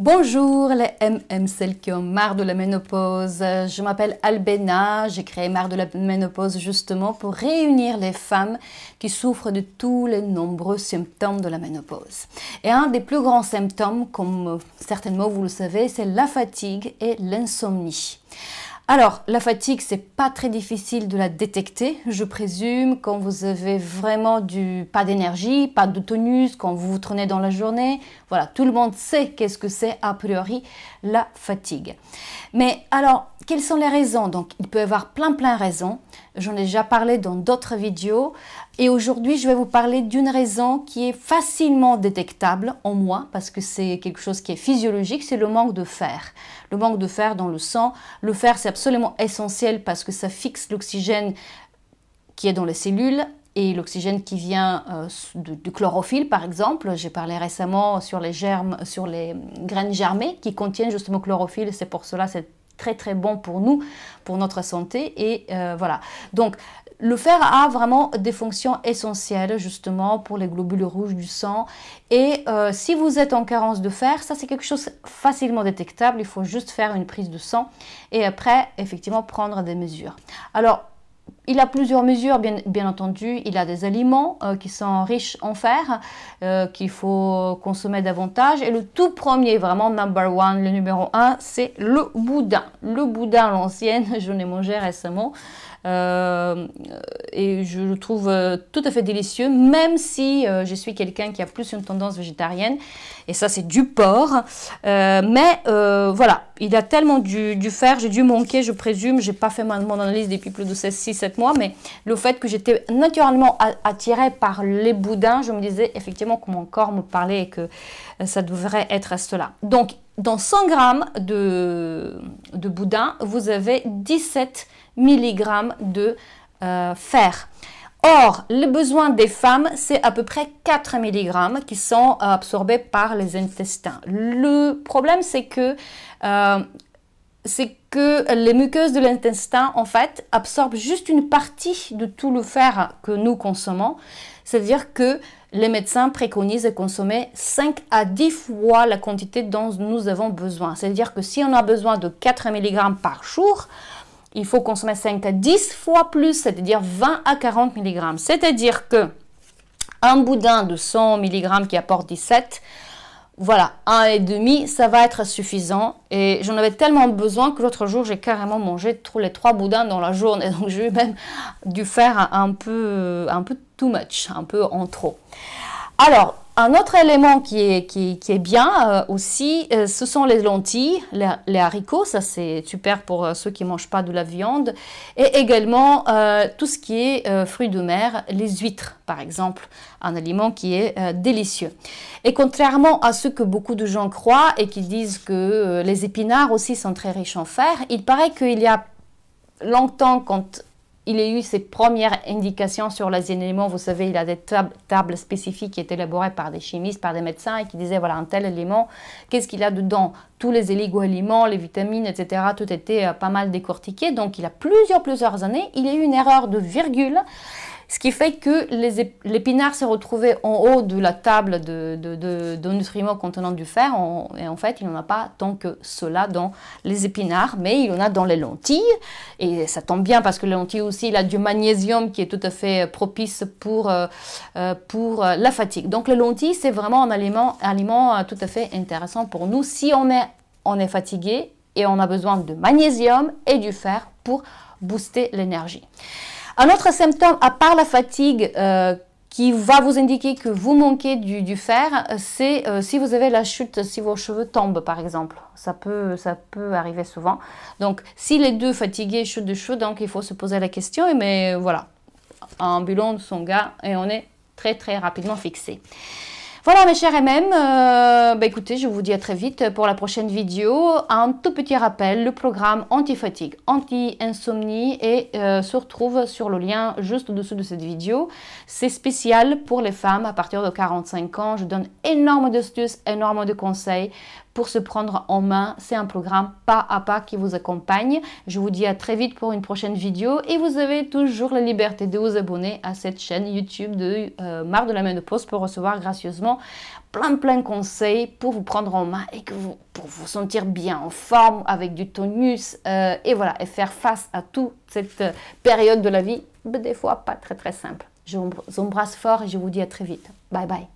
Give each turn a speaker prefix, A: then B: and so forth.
A: Bonjour les MM, celles qui ont marre de la ménopause. Je m'appelle Albena, j'ai créé Marre de la ménopause justement pour réunir les femmes qui souffrent de tous les nombreux symptômes de la ménopause. Et un des plus grands symptômes, comme certainement vous le savez, c'est la fatigue et l'insomnie. Alors, la fatigue, c'est pas très difficile de la détecter, je présume, quand vous avez vraiment du pas d'énergie, pas de tonus, quand vous vous traînez dans la journée. Voilà, tout le monde sait qu'est-ce que c'est a priori la fatigue. Mais alors, quelles sont les raisons Donc, il peut y avoir plein plein de raisons. J'en ai déjà parlé dans d'autres vidéos. Et aujourd'hui, je vais vous parler d'une raison qui est facilement détectable en moi, parce que c'est quelque chose qui est physiologique, c'est le manque de fer. Le manque de fer dans le sang. Le fer, c'est absolument essentiel parce que ça fixe l'oxygène qui est dans les cellules et l'oxygène qui vient euh, du chlorophylle, par exemple. J'ai parlé récemment sur les germes, sur les graines germées qui contiennent justement chlorophylle. C'est pour cela cette très très bon pour nous, pour notre santé. Et euh, voilà. Donc, le fer a vraiment des fonctions essentielles justement pour les globules rouges du sang. Et euh, si vous êtes en carence de fer, ça c'est quelque chose facilement détectable. Il faut juste faire une prise de sang et après effectivement prendre des mesures. Alors il a plusieurs mesures, bien, entendu. Il a des aliments euh, qui sont riches en fer, euh, qu'il faut consommer davantage. Et le tout premier, vraiment number one, le numéro un, c'est le boudin. Le boudin l'ancienne, je l'ai mangé récemment. Euh, et je le trouve euh, tout à fait délicieux, même si euh, je suis quelqu'un qui a plus une tendance végétarienne. Et ça, c'est du porc. mais voilà, il a tellement dû, faire, j'ai dû manquer, je présume. J'ai pas fait ma, mon analyse depuis plus de 6-7 mois, mais le fait que j'étais naturellement attirée par les boudins, je me disais effectivement que mon corps me parlait et que ça devrait être à cela. Donc, dans 100 g de, boudin, vous avez 17 mg de euh, fer. Or, le besoin des femmes, c'est à peu près 4 mg qui sont absorbés par les intestins. Le problème, c'est que euh, c'est que les muqueuses de l'intestin, en fait, absorbent juste une partie de tout le fer que nous consommons. C'est-à-dire que les médecins préconisent de consommer 5 à 10 fois la quantité dont nous avons besoin. C'est-à-dire que si on a besoin de 4 mg par jour, il faut consommer 5 à 10 fois plus, c'est-à-dire 20 à 40 mg. C'est-à-dire que un boudin de 100 mg qui apporte 17 voilà, un et demi, ça va être suffisant. Et j'en avais tellement besoin que l'autre jour, j'ai carrément mangé tous les trois boudins dans la journée. Donc j'ai même dû faire un peu, un peu too much, un peu en trop. Alors, un autre élément qui est, qui, est bien euh, aussi, euh, ce sont les lentilles, les, haricots, ça c'est super pour euh, ceux qui ne mangent pas de la viande, et également tout ce qui est fruits de mer, les huîtres par exemple, un aliment qui est délicieux. Et contrairement à ce que beaucoup de gens croient et qui disent que les épinards aussi sont très riches en fer, il paraît qu'il y a longtemps quand il a eu ses premières indications sur les Vous savez, il a des tables spécifiques qui étaient élaborées par des chimistes, par des médecins, et qui disaient, voilà, un tel élément, qu'est-ce qu'il a dedans Tous les éligo-aliments, les vitamines, etc., tout était euh, pas mal décortiqué. Donc, il a plusieurs, plusieurs années, il a eu une erreur de virgule ce qui fait que l'épinard s'est retrouvé en haut de la table de, nutriments contenant du fer. et en fait, il en a pas tant que cela dans les épinards, mais il en a dans les lentilles. Et ça tombe bien parce que les lentilles aussi, il a du magnésium qui est tout à fait euh, propice pour, euh, euh, pour la fatigue. Donc les lentilles, c'est vraiment un aliment, aliment tout à fait intéressant pour nous si on est, on est fatigué et on a besoin de magnésium et du fer pour booster l'énergie. Un autre symptôme, à part la fatigue, euh, qui va vous indiquer que vous manquez du, fer, euh, c'est euh, si vous avez la chute, si vos cheveux tombent par exemple. Ça peut, ça peut arriver souvent. Donc si les deux fatigués chutent de cheveux, donc il faut se poser la question. Mais voilà, un bilan de son gars et on est très très rapidement fixé. Voilà mes chers MM, écoutez, je vous dis à très vite pour la prochaine vidéo. Un tout petit rappel, le programme anti-fatigue, anti-insomnie et euh, se retrouve sur le lien juste au-dessous de cette vidéo. C'est spécial pour les femmes à partir de 45 ans. Je donne énormément d'astuces, énormément de conseils pour se prendre en main. C'est un programme pas à pas qui vous accompagne. Je vous dis à très vite pour une prochaine vidéo et vous avez toujours la liberté de vous abonner à cette chaîne YouTube de euh, marc de la Main ménopause pour recevoir gracieusement plein plein conseils pour vous prendre en main et que vous, pour vous sentir bien en forme avec du tonus euh, et voilà et faire face à toute cette période de la vie, bah, des fois pas très très simple. Je vous embrasse fort et je vous dis à très vite. Bye bye.